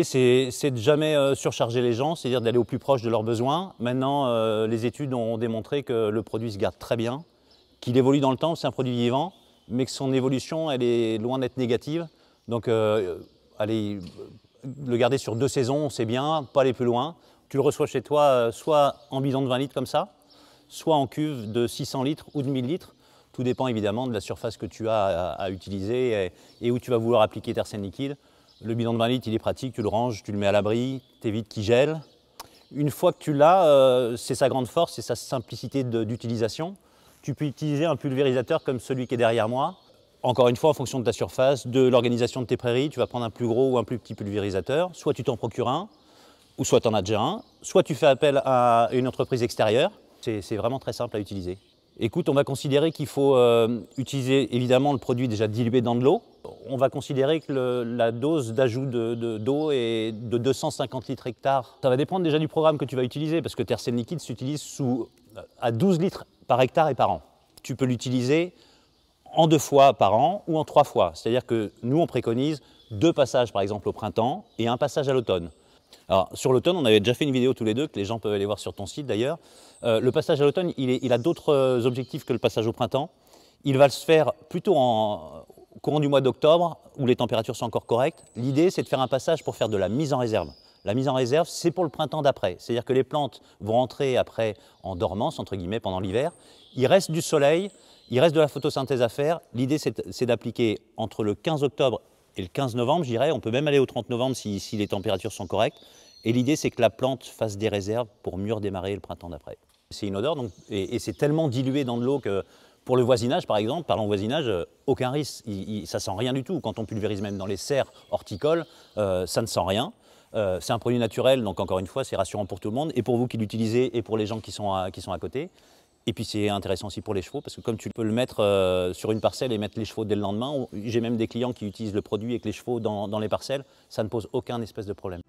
l'idée, c'est de jamais euh, surcharger les gens, c'est-à-dire d'aller au plus proche de leurs besoins. Maintenant, euh, les études ont démontré que le produit se garde très bien, qu'il évolue dans le temps, c'est un produit vivant, mais que son évolution, elle est loin d'être négative. Donc, euh, allez, le garder sur deux saisons, c'est bien, pas aller plus loin. Tu le reçois chez toi soit en bidon de 20 litres comme ça, soit en cuve de 600 litres ou de 1000 litres. Tout dépend évidemment de la surface que tu as à, utiliser et, où tu vas vouloir appliquer ta arsène liquide. Le bidon de 20 litres, il est pratique, tu le ranges, tu le mets à l'abri, tu évites qu'il gèle. Une fois que tu l'as, euh, c'est sa grande force, c'est sa simplicité d'utilisation. Tu peux utiliser un pulvérisateur comme celui qui est derrière moi. Encore une fois, en fonction de ta surface, de l'organisation de tes prairies, tu vas prendre un plus gros ou un plus petit pulvérisateur. Soit tu t'en procures un, ou soit tu en as déjà un, soit tu fais appel à une entreprise extérieure. C'est vraiment très simple à utiliser. Écoute, on va considérer qu'il faut euh, utiliser évidemment le produit déjà dilué dans de l'eau. On va considérer que la dose d'ajout d'eau est de 250 litres hectare. Ça va dépendre déjà du programme que tu vas utiliser parce que Tercel liquide s'utilise sous, euh, à 12 litres par hectare et par an. Tu peux l'utiliser en deux fois par an ou en trois fois. C'est-à-dire que nous, on préconise deux passages par exemple au printemps et un passage à l'automne. Alors, sur l'automne, on avait déjà fait une vidéo tous les deux, que les gens peuvent aller voir sur ton site d'ailleurs. Euh, le passage à l'automne, il, a d'autres euh, objectifs que le passage au printemps. Il va se faire plutôt en au courant du mois d'octobre, où les températures sont encore correctes. L'idée, c'est de faire un passage pour faire de la mise en réserve. La mise en réserve, c'est pour le printemps d'après. C'est-à-dire que les plantes vont rentrer après en dormance, entre guillemets, pendant l'hiver. Il reste du soleil, il reste de la photosynthèse à faire. L'idée, c'est d'appliquer entre le 15 octobre et le 15 novembre, je dirais, on peut même aller au 30 novembre si, les températures sont correctes. Et l'idée, c'est que la plante fasse des réserves pour mieux démarrer le printemps d'après. C'est une odeur, donc, et, c'est tellement dilué dans de l'eau que pour le voisinage, par exemple, parlons voisinage, euh, aucun risque, ça sent rien du tout. Quand on pulvérise même dans les serres horticoles, euh, ça ne sent rien. Euh, c'est un produit naturel, donc encore une fois, c'est rassurant pour tout le monde, et pour vous qui l'utilisez, et pour les gens qui sont qui sont à côté. Et puis c'est intéressant aussi pour les chevaux, parce que comme tu peux le mettre euh, sur une parcelle et mettre les chevaux dès le lendemain, j'ai même des clients qui utilisent le produit avec les chevaux dans, dans les parcelles, ça ne pose aucun espèce de problème.